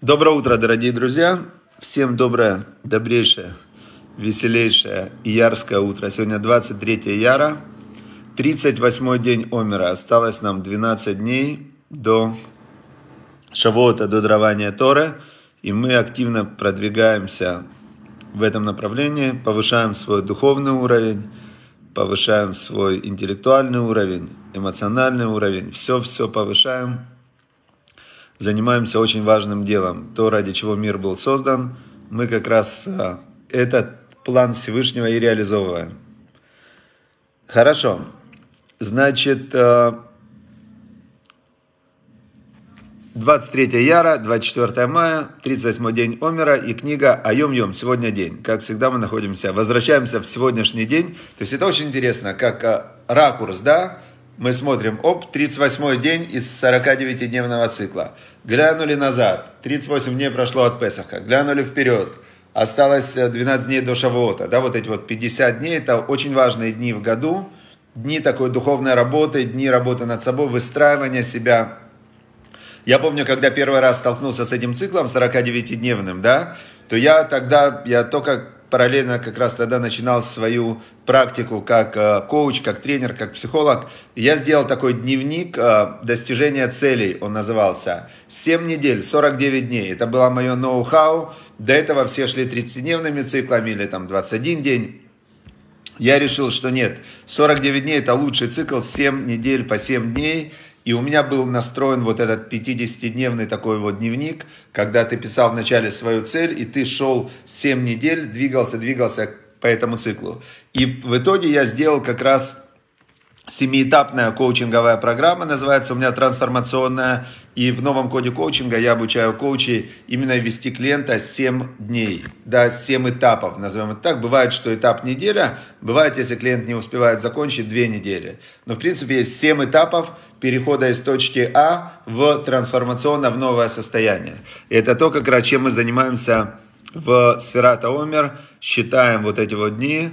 Доброе утро, дорогие друзья! Всем доброе, добрейшее, веселейшее ярское утро. Сегодня 23 яра, 38 день Омера. Осталось нам 12 дней до Шавота, до дарования Торы. И мы активно продвигаемся в этом направлении, повышаем свой духовный уровень, повышаем свой интеллектуальный уровень, эмоциональный уровень. Все-все повышаем – занимаемся очень важным делом. То, ради чего мир был создан, мы как раз э, этот план Всевышнего и реализовываем. Хорошо. Значит, 23 э, яра, 24 мая, 38 день Омера и книга «Айом-йом. Сегодня день». Как всегда мы находимся, возвращаемся в сегодняшний день. То есть это очень интересно, как э, ракурс, да, мы смотрим, оп, 38 день из 49-дневного цикла. Глянули назад, 38 дней прошло от Песаха. Глянули вперед, осталось 12 э, дней до Шавуота. Да, вот эти вот 50 дней, это очень важные дни в году. Дни такой духовной работы, дни работы над собой, выстраивания себя. Я помню, когда первый раз столкнулся с этим циклом 49-дневным, да, то я тогда, я только параллельно как раз тогда начинал свою практику как э, коуч, как тренер, как психолог. Я сделал такой дневник э, достижения целей, он назывался. 7 недель, 49 дней. Это было мое ноу-хау. До этого все шли 30-дневными циклами или там 21 день. Я решил, что нет, 49 дней это лучший цикл, 7 недель по 7 дней – и у меня был настроен вот этот 50-дневный такой вот дневник, когда ты писал вначале свою цель, и ты шел 7 недель, двигался, двигался по этому циклу. И в итоге я сделал как раз семиэтапная коучинговая программа, называется у меня трансформационная, и в новом коде коучинга я обучаю коучей именно вести клиента 7 дней, да, 7 этапов, назовем это так. Бывает, что этап неделя, бывает, если клиент не успевает закончить, 2 недели. Но, в принципе, есть 7 этапов перехода из точки А в трансформационно в новое состояние. И это то, как раз чем мы занимаемся в Сферата Омер, считаем вот эти вот дни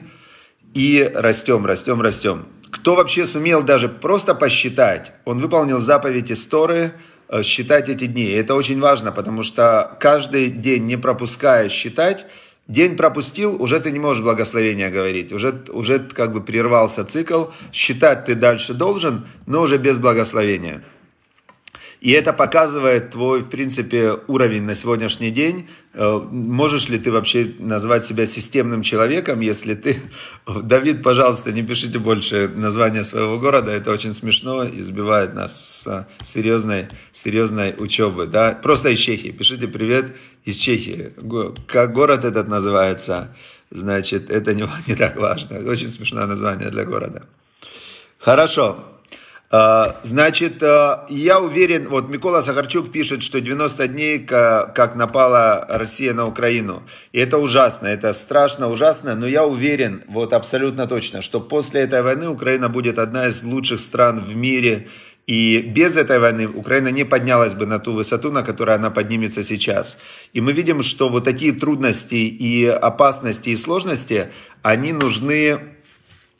и растем, растем, растем. Кто вообще сумел даже просто посчитать, он выполнил заповедь истории, Э, считать эти дни. это очень важно, потому что каждый день, не пропуская считать, день пропустил, уже ты не можешь благословения говорить, уже, уже как бы прервался цикл, считать ты дальше должен, но уже без благословения. И это показывает твой, в принципе, уровень на сегодняшний день. Э, можешь ли ты вообще назвать себя системным человеком, если ты... Давид, пожалуйста, не пишите больше название своего города, это очень смешно и сбивает нас с э, серьезной, серьезной учебы. Да? Просто из Чехии. Пишите привет из Чехии. Как город этот называется? Значит, это не, не так важно. Очень смешное название для города. Хорошо. А, значит, а, я уверен, вот Микола Сахарчук пишет, что 90 дней, как напала Россия на Украину. И это ужасно, это страшно, ужасно, но я уверен, вот абсолютно точно, что после этой войны Украина будет одна из лучших стран в мире. И без этой войны Украина не поднялась бы на ту высоту, на которую она поднимется сейчас. И мы видим, что вот такие трудности и опасности и сложности, они нужны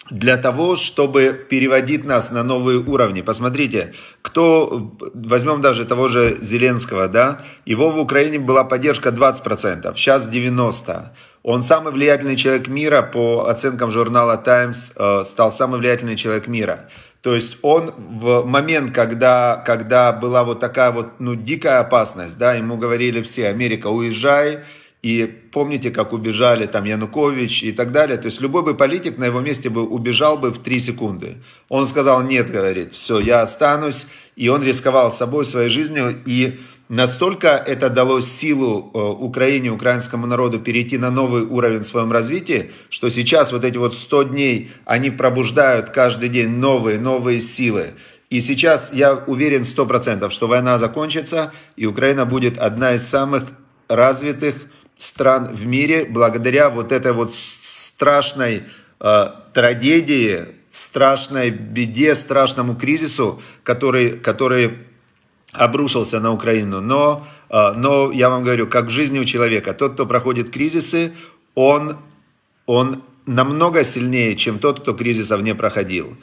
для того, чтобы переводить нас на новые уровни. Посмотрите, кто, возьмем даже того же Зеленского, да, его в Украине была поддержка 20%, сейчас 90%. Он самый влиятельный человек мира, по оценкам журнала Times, э, стал самый влиятельный человек мира. То есть он в момент, когда, когда была вот такая вот ну, дикая опасность, да, ему говорили все, Америка, уезжай, и помните, как убежали там Янукович и так далее. То есть любой бы политик на его месте бы убежал бы в 3 секунды. Он сказал, нет, говорит, все, я останусь. И он рисковал собой, своей жизнью. И настолько это дало силу э, Украине, украинскому народу перейти на новый уровень в своем развитии, что сейчас вот эти вот 100 дней, они пробуждают каждый день новые, новые силы. И сейчас я уверен 100%, что война закончится, и Украина будет одна из самых развитых, стран в мире благодаря вот этой вот страшной э, трагедии, страшной беде, страшному кризису, который, который обрушился на Украину. Но, э, но я вам говорю, как в жизни у человека, тот, кто проходит кризисы, он, он намного сильнее, чем тот, кто кризисов не проходил.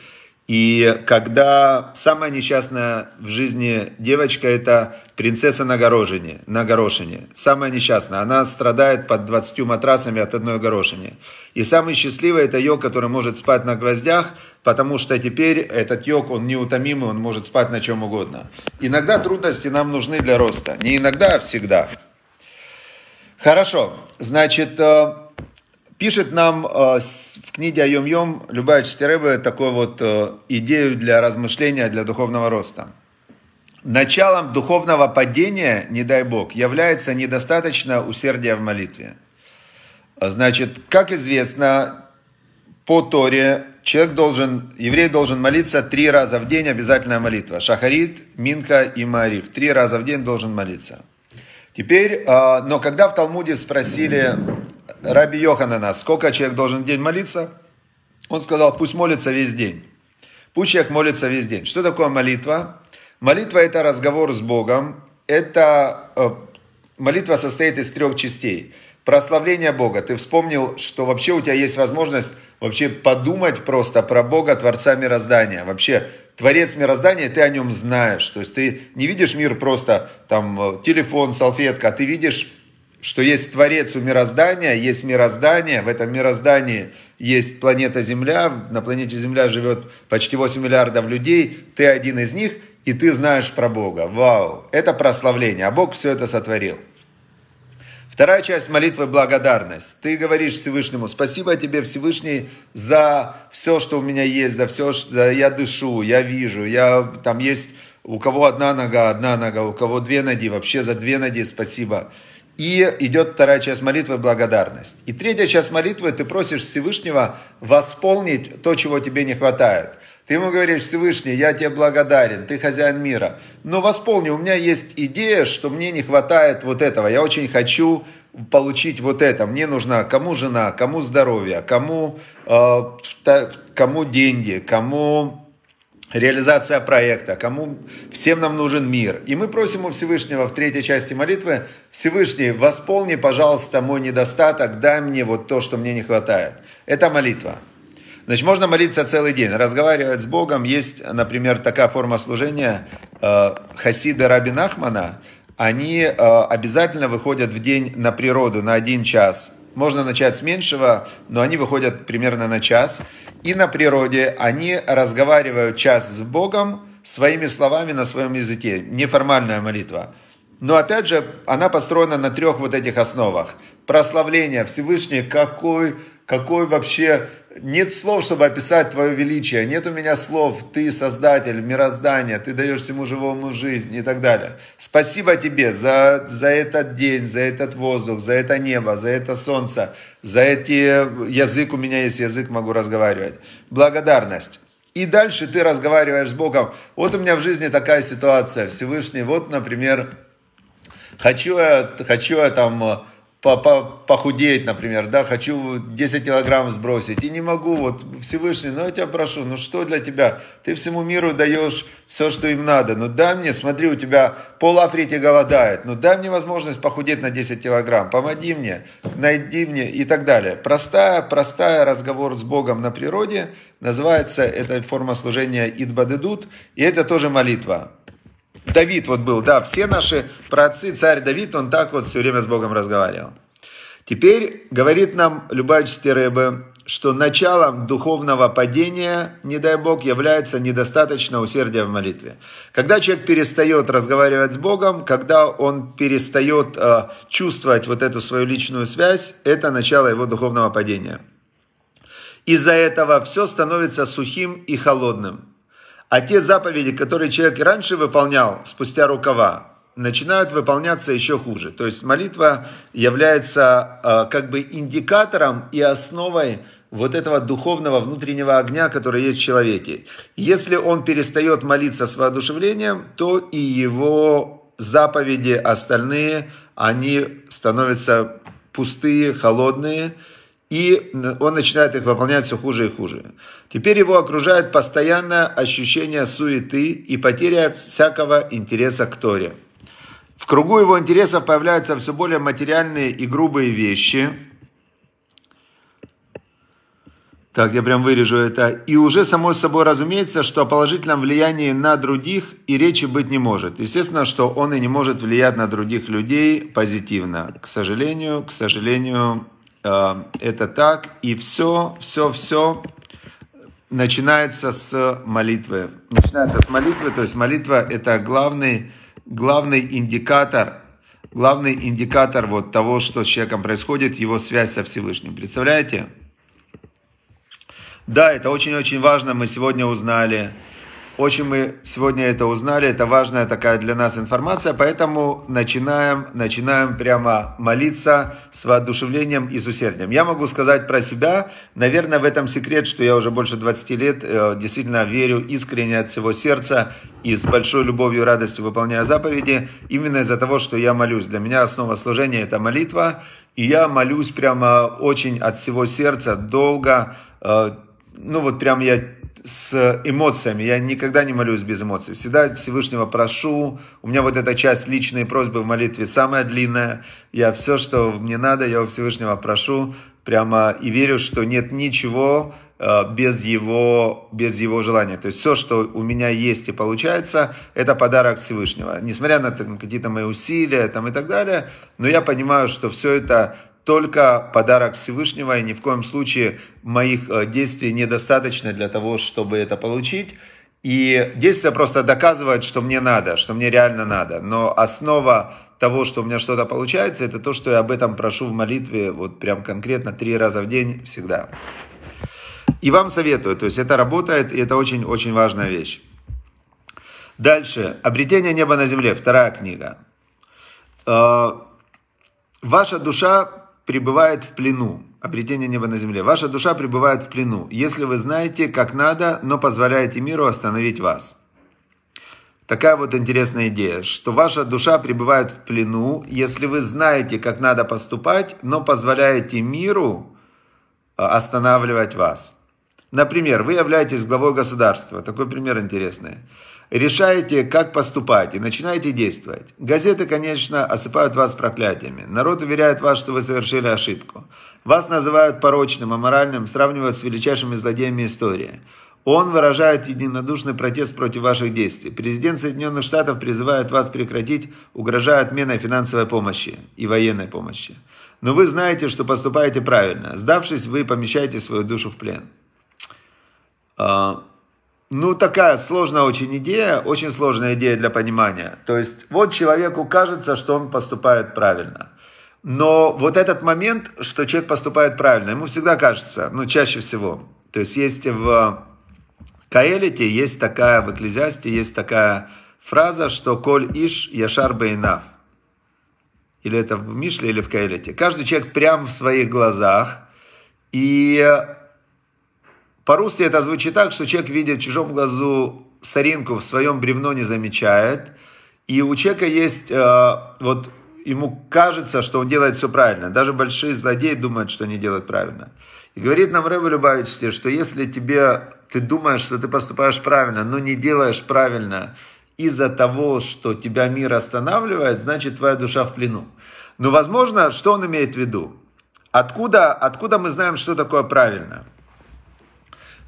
И когда самая несчастная в жизни девочка – это Принцесса на горошине, на горошине. Самая несчастная. Она страдает под 20 матрасами от одной горошины. И самый счастливый это йог, который может спать на гвоздях, потому что теперь этот йог, он неутомимый, он может спать на чем угодно. Иногда трудности нам нужны для роста. Не иногда, а всегда. Хорошо. Значит, э, пишет нам э, в книге Айом Йом Любая Чистереба такую вот э, идею для размышления, для духовного роста – Началом духовного падения, не дай Бог, является недостаточно усердия в молитве. Значит, как известно, по Торе человек должен, еврей должен молиться три раза в день, обязательная молитва. Шахарит, Минха и Маариф. Три раза в день должен молиться. Теперь, а, но когда в Талмуде спросили Раби Йоханана, сколько человек должен в день молиться, он сказал, пусть молится весь день. Пусть человек молится весь день. Что такое молитва? Молитва – это разговор с Богом. Это э, молитва состоит из трех частей. Прославление Бога. Ты вспомнил, что вообще у тебя есть возможность вообще подумать просто про Бога, Творца мироздания. Вообще Творец мироздания, ты о нем знаешь. То есть ты не видишь мир просто там э, телефон, салфетка, ты видишь что есть Творец у мироздания, есть мироздание, в этом мироздании есть планета Земля, на планете Земля живет почти 8 миллиардов людей, ты один из них, и ты знаешь про Бога. Вау, это прославление, а Бог все это сотворил. Вторая часть молитвы – благодарность. Ты говоришь Всевышнему, спасибо тебе, Всевышний, за все, что у меня есть, за все, что я дышу, я вижу, я там есть у кого одна нога, одна нога, у кого две ноги, вообще за две ноги спасибо. Спасибо и идет вторая часть молитвы – благодарность. И третья часть молитвы – ты просишь Всевышнего восполнить то, чего тебе не хватает. Ты ему говоришь, Всевышний, я тебе благодарен, ты хозяин мира. Но восполни, у меня есть идея, что мне не хватает вот этого. Я очень хочу получить вот это. Мне нужна кому жена, кому здоровье, кому, э, кому деньги, кому реализация проекта, кому всем нам нужен мир. И мы просим у Всевышнего в третьей части молитвы, Всевышний, восполни, пожалуйста, мой недостаток, дай мне вот то, что мне не хватает. Это молитва. Значит, можно молиться целый день, разговаривать с Богом. Есть, например, такая форма служения э, Хасида Рабинахмана. Ахмана – они э, обязательно выходят в день на природу на один час. Можно начать с меньшего, но они выходят примерно на час. И на природе они разговаривают час с Богом своими словами на своем языке. Неформальная молитва. Но опять же, она построена на трех вот этих основах. Прославление Всевышний, какой какой вообще... Нет слов, чтобы описать твое величие, нет у меня слов, ты создатель мироздания, ты даешь всему живому жизнь и так далее. Спасибо тебе за, за этот день, за этот воздух, за это небо, за это солнце, за эти... Язык у меня есть, язык могу разговаривать. Благодарность. И дальше ты разговариваешь с Богом. Вот у меня в жизни такая ситуация, Всевышний, вот, например, хочу я, хочу я там по -по похудеть, например, да, хочу 10 килограмм сбросить, и не могу, вот, Всевышний, ну, я тебя прошу, ну, что для тебя? Ты всему миру даешь все, что им надо, ну, дай мне, смотри, у тебя пол Африки голодает, ну, дай мне возможность похудеть на 10 килограмм, помоги мне, найди мне и так далее. Простая, простая разговор с Богом на природе, называется эта форма служения Идбадедут, и это тоже молитва. Давид вот был, да, все наши праотцы, царь Давид, он так вот все время с Богом разговаривал. Теперь говорит нам Любавичский Рэбе, что началом духовного падения, не дай Бог, является недостаточно усердия в молитве. Когда человек перестает разговаривать с Богом, когда он перестает э, чувствовать вот эту свою личную связь, это начало его духовного падения. Из-за этого все становится сухим и холодным. А те заповеди, которые человек раньше выполнял спустя рукава, начинают выполняться еще хуже. То есть молитва является э, как бы индикатором и основой вот этого духовного внутреннего огня, который есть в человеке. Если он перестает молиться с воодушевлением, то и его заповеди остальные, они становятся пустые, холодные – и он начинает их выполнять все хуже и хуже. Теперь его окружает постоянное ощущение суеты и потеря всякого интереса к Торе. В кругу его интересов появляются все более материальные и грубые вещи. Так, я прям вырежу это. И уже само собой разумеется, что о положительном влиянии на других и речи быть не может. Естественно, что он и не может влиять на других людей позитивно. К сожалению, к сожалению, Эм, это так, и все, все, все начинается с молитвы. Начинается с молитвы, то есть молитва это главный, главный индикатор, главный индикатор вот того, что с человеком происходит, его связь со Всевышним. Представляете? Да, это очень-очень важно, мы сегодня узнали. Очень мы сегодня это узнали, это важная такая для нас информация, поэтому начинаем, начинаем прямо молиться с воодушевлением и с усердием. Я могу сказать про себя, наверное, в этом секрет, что я уже больше 20 лет э, действительно верю искренне от всего сердца и с большой любовью и радостью выполняю заповеди, именно из-за того, что я молюсь. Для меня основа служения – это молитва, и я молюсь прямо очень от всего сердца, долго, э, ну вот прям я с эмоциями. Я никогда не молюсь без эмоций. Всегда Всевышнего прошу. У меня вот эта часть личные просьбы в молитве самая длинная. Я все, что мне надо, я у Всевышнего прошу. Прямо и верю, что нет ничего э, без его, без его желания. То есть все, что у меня есть и получается, это подарок Всевышнего. Несмотря на какие-то мои усилия там, и так далее, но я понимаю, что все это только подарок Всевышнего, и ни в коем случае моих э, действий недостаточно для того, чтобы это получить. И действия просто доказывают, что мне надо, что мне реально надо. Но основа того, что у меня что-то получается, это то, что я об этом прошу в молитве, вот прям конкретно три раза в день всегда. И вам советую, то есть это работает, и это очень-очень важная вещь. Дальше. «Обретение неба на земле», вторая книга. Э, Ваша душа пребывает в плену. Обретение неба на земле. Ваша душа пребывает в плену, если вы знаете, как надо, но позволяете миру остановить вас. Такая вот интересная идея, что ваша душа пребывает в плену, если вы знаете, как надо поступать, но позволяете миру а, останавливать вас. Например, вы являетесь главой государства. Такой пример интересный решаете, как поступать и начинаете действовать. Газеты, конечно, осыпают вас проклятиями. Народ уверяет вас, что вы совершили ошибку. Вас называют порочным, аморальным, сравнивают с величайшими злодеями истории. Он выражает единодушный протест против ваших действий. Президент Соединенных Штатов призывает вас прекратить, угрожая отменой финансовой помощи и военной помощи. Но вы знаете, что поступаете правильно. Сдавшись, вы помещаете свою душу в плен. А, ну, такая сложная очень идея, очень сложная идея для понимания. То есть, вот человеку кажется, что он поступает правильно. Но вот этот момент, что человек поступает правильно, ему всегда кажется, ну, чаще всего. То есть, есть в Каэлите, есть такая, в Экклезиасте есть такая фраза, что «Коль иш яшар бейнав». Или это в Мишле, или в Каэлите. Каждый человек прям в своих глазах. И по-русски это звучит так, что человек видит в чужом глазу соринку, в своем бревно не замечает. И у человека есть, э, вот ему кажется, что он делает все правильно. Даже большие злодеи думают, что они делают правильно. И говорит нам Рэба Любавичте, что если тебе, ты думаешь, что ты поступаешь правильно, но не делаешь правильно из-за того, что тебя мир останавливает, значит твоя душа в плену. Но возможно, что он имеет в виду? Откуда, откуда мы знаем, что такое правильно?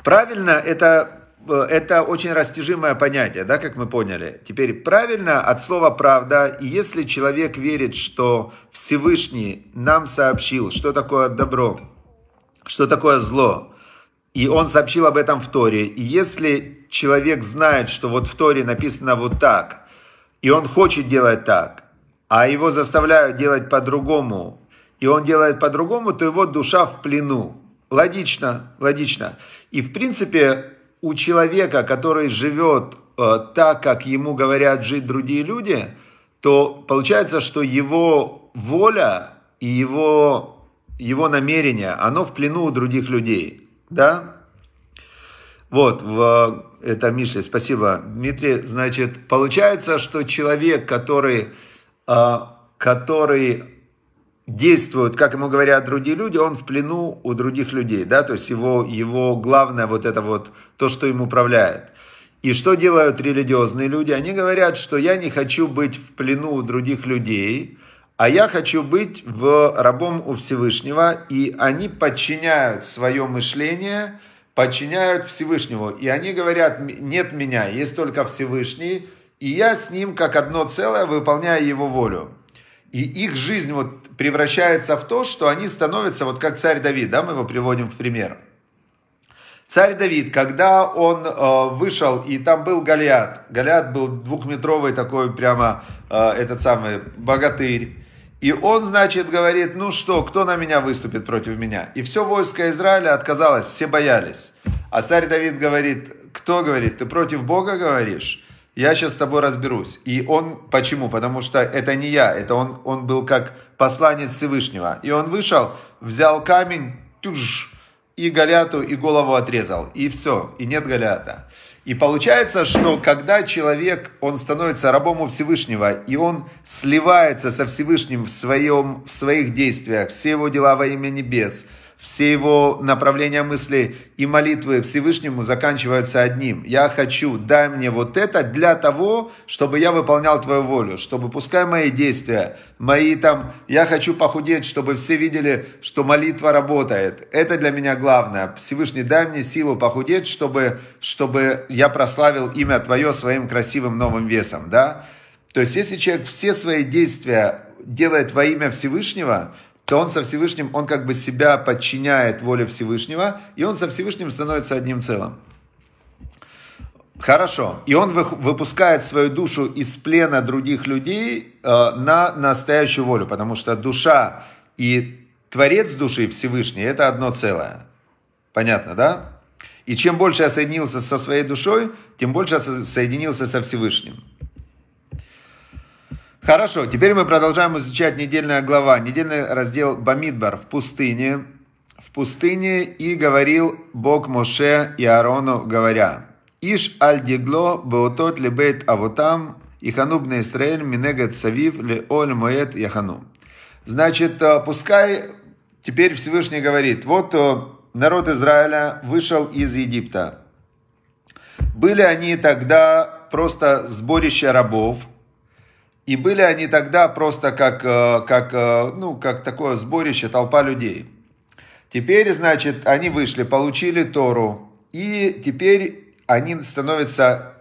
Правильно, это, э, это очень растяжимое понятие, да, как мы поняли. Теперь правильно от слова «правда», и если человек верит, что Всевышний нам сообщил, что такое добро, что такое зло, и он сообщил об этом в Торе, и если человек знает, что вот в Торе написано вот так, и он хочет делать так, а его заставляют делать по-другому, и он делает по-другому, то его душа в плену. Логично, логично. И в принципе у человека, который живет э, так, как ему говорят жить другие люди, то получается, что его воля и его, его намерение, оно в плену у других людей, да? Вот, в, это Миша, спасибо, Дмитрий. Значит, получается, что человек, который, э, который действует, как ему говорят другие люди, он в плену у других людей, да, то есть его, его главное вот это вот, то, что им управляет. И что делают религиозные люди? Они говорят, что я не хочу быть в плену у других людей, а я хочу быть в рабом у Всевышнего, и они подчиняют свое мышление, подчиняют Всевышнего, и они говорят, нет меня, есть только Всевышний, и я с ним как одно целое выполняю его волю. И их жизнь вот превращается в то, что они становятся, вот как царь Давид, да, мы его приводим в пример. Царь Давид, когда он э, вышел, и там был Голиат, Голиат был двухметровый такой прямо, э, этот самый, богатырь, и он, значит, говорит, ну что, кто на меня выступит против меня? И все войско Израиля отказалось, все боялись. А царь Давид говорит, кто говорит, ты против Бога говоришь? я сейчас с тобой разберусь. И он, почему? Потому что это не я, это он, он был как посланец Всевышнего. И он вышел, взял камень, тюж, и Голяту, и голову отрезал. И все, и нет Голята. И получается, что когда человек, он становится рабом у Всевышнего, и он сливается со Всевышним в, своем, в своих действиях, все его дела во имя небес – все его направления мысли и молитвы Всевышнему заканчиваются одним. Я хочу, дай мне вот это для того, чтобы я выполнял твою волю, чтобы пускай мои действия, мои там, я хочу похудеть, чтобы все видели, что молитва работает. Это для меня главное. Всевышний, дай мне силу похудеть, чтобы, чтобы я прославил имя твое своим красивым новым весом, да? То есть, если человек все свои действия делает во имя Всевышнего, то он со Всевышним, он как бы себя подчиняет воле Всевышнего, и он со Всевышним становится одним целым. Хорошо. И он выпускает свою душу из плена других людей э, на настоящую волю, потому что душа и творец души Всевышний – это одно целое. Понятно, да? И чем больше я соединился со своей душой, тем больше я соединился со Всевышним. Хорошо, теперь мы продолжаем изучать недельная глава, недельный раздел Бамидбар в пустыне. В пустыне и говорил Бог Моше и Аарону, говоря, «Иш аль дигло беотот бейт авотам, ихануб на Исраэль минегат савив ли оль моет яхану». Значит, э, пускай теперь Всевышний говорит, вот э, народ Израиля вышел из Египта. Были они тогда просто сборище рабов – и были они тогда просто как, э, как, э, ну, как такое сборище, толпа людей. Теперь, значит, они вышли, получили Тору, и теперь они становятся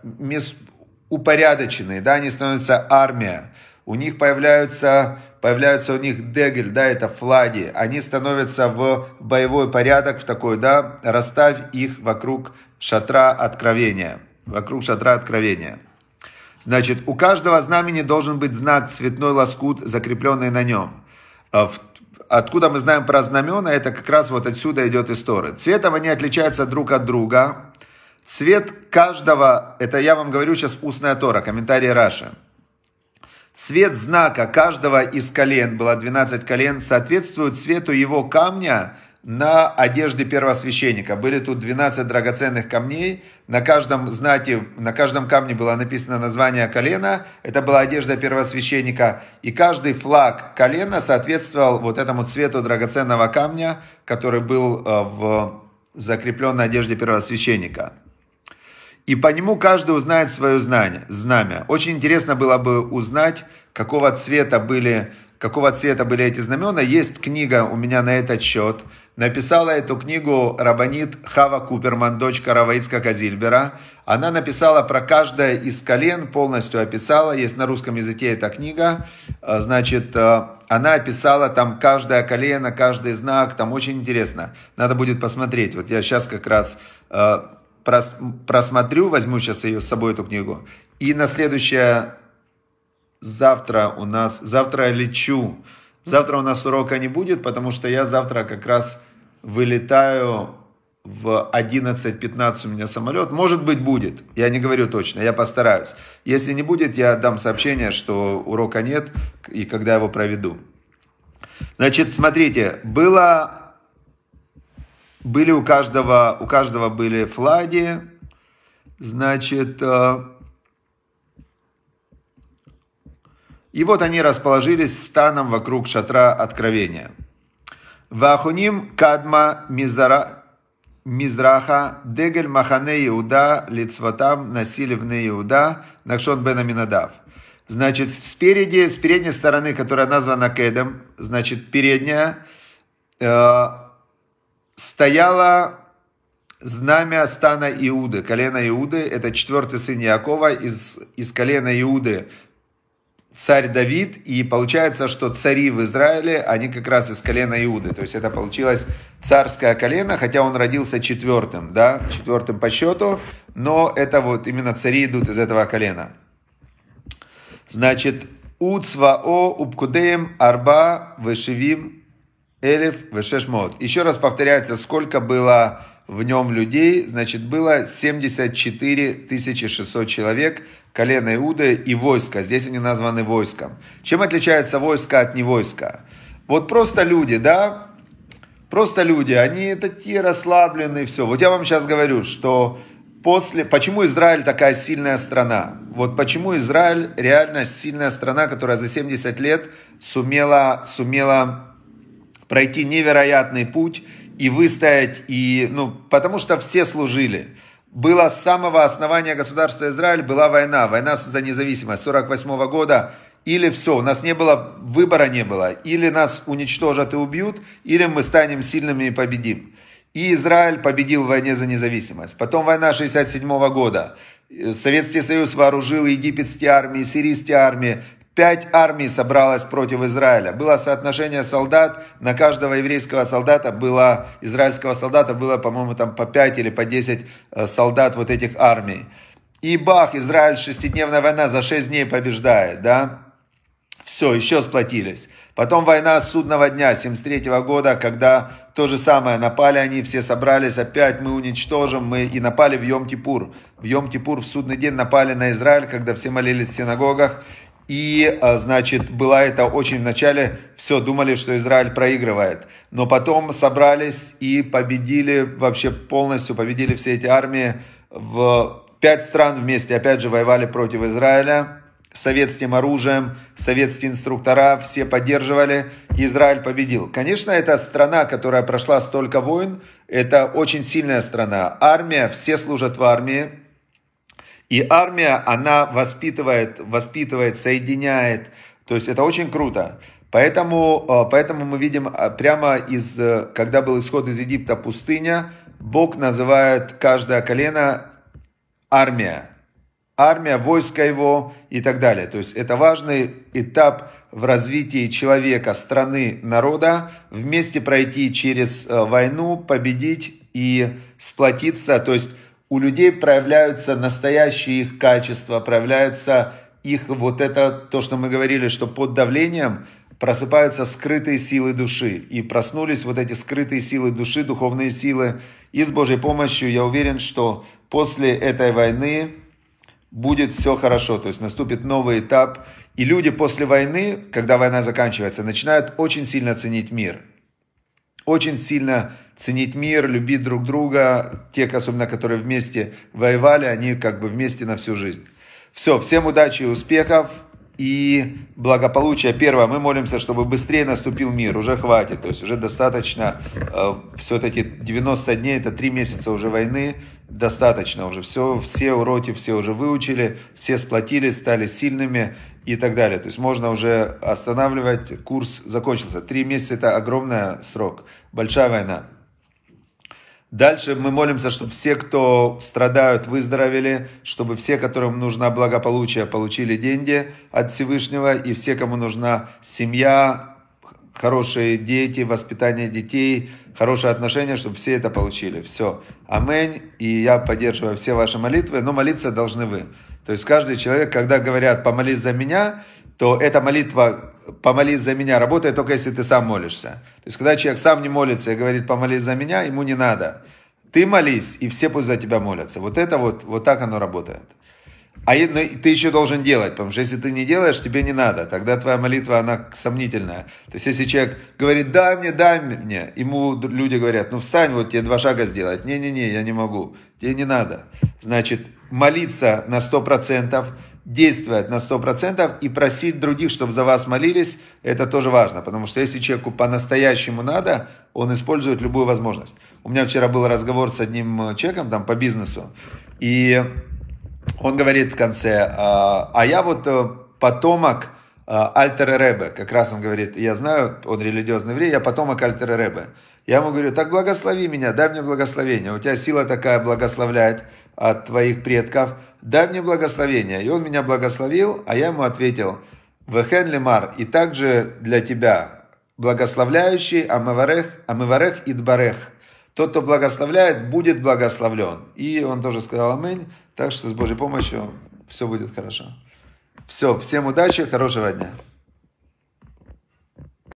упорядоченные, да, они становятся армия. У них появляются, появляются у них дегель, да, это флаги. Они становятся в боевой порядок, в такой, да, расставь их вокруг шатра откровения. Вокруг шатра откровения. Значит, у каждого знамени должен быть знак цветной лоскут, закрепленный на нем. А откуда мы знаем про знамена, это как раз вот отсюда идет история. Торы. Цветом они отличаются друг от друга. Цвет каждого, это я вам говорю сейчас устная Тора, комментарии Раши. Цвет знака каждого из колен, было 12 колен, соответствует цвету его камня на одежде первосвященника. Были тут 12 драгоценных камней, на каждом знате, на каждом камне было написано название колена. Это была одежда первосвященника. И каждый флаг колена соответствовал вот этому цвету драгоценного камня, который был э, в закрепленной одежде первосвященника. И по нему каждый узнает свое знание, знамя. Очень интересно было бы узнать, какого цвета были какого цвета были эти знамена. Есть книга у меня на этот счет. Написала эту книгу рабанит Хава Куперман, дочка Раваицка Казильбера. Она написала про каждое из колен, полностью описала. Есть на русском языке эта книга. А, значит, а, она описала там каждое колено, каждый знак. Там очень интересно. Надо будет посмотреть. Вот я сейчас как раз а, просмотрю, возьму сейчас ее с собой, эту книгу. И на следующее Завтра у нас, завтра лечу. Завтра у нас урока не будет, потому что я завтра как раз вылетаю в 11.15 у меня самолет. Может быть, будет. Я не говорю точно, я постараюсь. Если не будет, я дам сообщение, что урока нет и когда его проведу. Значит, смотрите, было... Были у каждого, у каждого были флаги, значит, э, И вот они расположились станом вокруг шатра откровения. Вахуним кадма мизара, мизраха дегель махане Иуда лицватам насилевне Иуда Накшон бен Аминадав. Значит, спереди, с передней стороны, которая названа Кедом, значит, передняя, э, стояла знамя стана Иуды, колено Иуды, это четвертый сын Якова, из, из колена Иуды царь Давид, и получается, что цари в Израиле, они как раз из колена Иуды, то есть это получилось царское колено, хотя он родился четвертым, да, четвертым по счету, но это вот именно цари идут из этого колена. Значит, Уцвао Упкудеем Арба Вешевим Элев Вешешмот. Еще раз повторяется, сколько было в нем людей, значит, было 74 600 человек, колено Иуда и войско. Здесь они названы войском. Чем отличается войско от невойска? Вот просто люди, да? Просто люди, они такие расслабленные, все. Вот я вам сейчас говорю, что после... Почему Израиль такая сильная страна? Вот почему Израиль реально сильная страна, которая за 70 лет сумела, сумела пройти невероятный путь и выстоять, и, ну, потому что все служили. Было с самого основания государства Израиль, была война, война за независимость 48 -го года, или все, у нас не было, выбора не было, или нас уничтожат и убьют, или мы станем сильными и победим. И Израиль победил в войне за независимость. Потом война 67 -го года. Э, Советский Союз вооружил египетские армии, сирийские армии. Пять армий собралось против Израиля. Было соотношение солдат, на каждого еврейского солдата было, израильского солдата было, по-моему, там по 5 или по 10 э, солдат вот этих армий. И бах, Израиль, шестидневная война за 6 дней побеждает, да? Все, еще сплотились. Потом война судного дня 73 года, когда то же самое, напали они, все собрались, опять мы уничтожим, мы и напали в Йом-Кипур. В Йом-Кипур в судный день напали на Израиль, когда все молились в синагогах. И, а, значит, была это очень вначале, все думали, что Израиль проигрывает. Но потом собрались и победили, вообще полностью победили все эти армии. В пять стран вместе, опять же, воевали против Израиля советским оружием, советские инструктора, все поддерживали, Израиль победил. Конечно, это страна, которая прошла столько войн, это очень сильная страна. Армия, все служат в армии, и армия, она воспитывает, воспитывает, соединяет. То есть это очень круто. Поэтому, э, поэтому мы видим э, прямо из, э, когда был исход из Египта пустыня, Бог называет каждое колено армия. Армия, войско его и так далее. То есть это важный этап в развитии человека, страны, народа. Вместе пройти через войну, победить и сплотиться. То есть у людей проявляются настоящие их качества, проявляется их вот это, то, что мы говорили, что под давлением просыпаются скрытые силы души. И проснулись вот эти скрытые силы души, духовные силы. И с Божьей помощью я уверен, что после этой войны будет все хорошо. То есть наступит новый этап. И люди после войны, когда война заканчивается, начинают очень сильно ценить мир. Очень сильно ценить мир, любить друг друга. Те, особенно, которые вместе воевали, они как бы вместе на всю жизнь. Все, всем удачи и успехов и благополучия. Первое, мы молимся, чтобы быстрее наступил мир, уже хватит, то есть уже достаточно, э, все-таки 90 дней, это 3 месяца уже войны, достаточно уже, все, все уроки все уже выучили, все сплотились, стали сильными и так далее. То есть можно уже останавливать, курс закончился. Три месяца это огромный срок, большая война. Дальше мы молимся, чтобы все, кто страдают, выздоровели, чтобы все, которым нужно благополучие, получили деньги от Всевышнего, и все, кому нужна семья, хорошие дети, воспитание детей, хорошие отношения, чтобы все это получили. Все. Аминь. И я поддерживаю все ваши молитвы, но молиться должны вы. То есть каждый человек, когда говорят «помолись за меня», то эта молитва «помолись за меня» работает только если ты сам молишься. То есть, когда человек сам не молится и говорит «помолись за меня», ему не надо. Ты молись, и все пусть за тебя молятся. Вот это вот, вот так оно работает. А но ну, ты еще должен делать, потому что если ты не делаешь, тебе не надо. Тогда твоя молитва, она сомнительная. То есть, если человек говорит «дай мне, дай мне», ему люди говорят «ну встань, вот тебе два шага сделать». «Не-не-не, я не могу, тебе не надо». Значит, молиться на 100%, действовать на 100% и просить других, чтобы за вас молились, это тоже важно, потому что если человеку по-настоящему надо, он использует любую возможность. У меня вчера был разговор с одним э, человеком там по бизнесу, и он говорит в конце, а, а я вот э, потомок э, альтер Ребе, как раз он говорит, я знаю, он религиозный еврей, я потомок альтер Ребе. Я ему говорю, так благослови меня, дай мне благословение, у тебя сила такая благословляет от твоих предков, дай мне благословение. И он меня благословил, а я ему ответил, Вехен лемар, и также для тебя, благословляющий Амаварех, Амаварех Идбарех. Тот, кто благословляет, будет благословлен. И он тоже сказал аминь, так что с Божьей помощью все будет хорошо. Все, всем удачи, хорошего дня.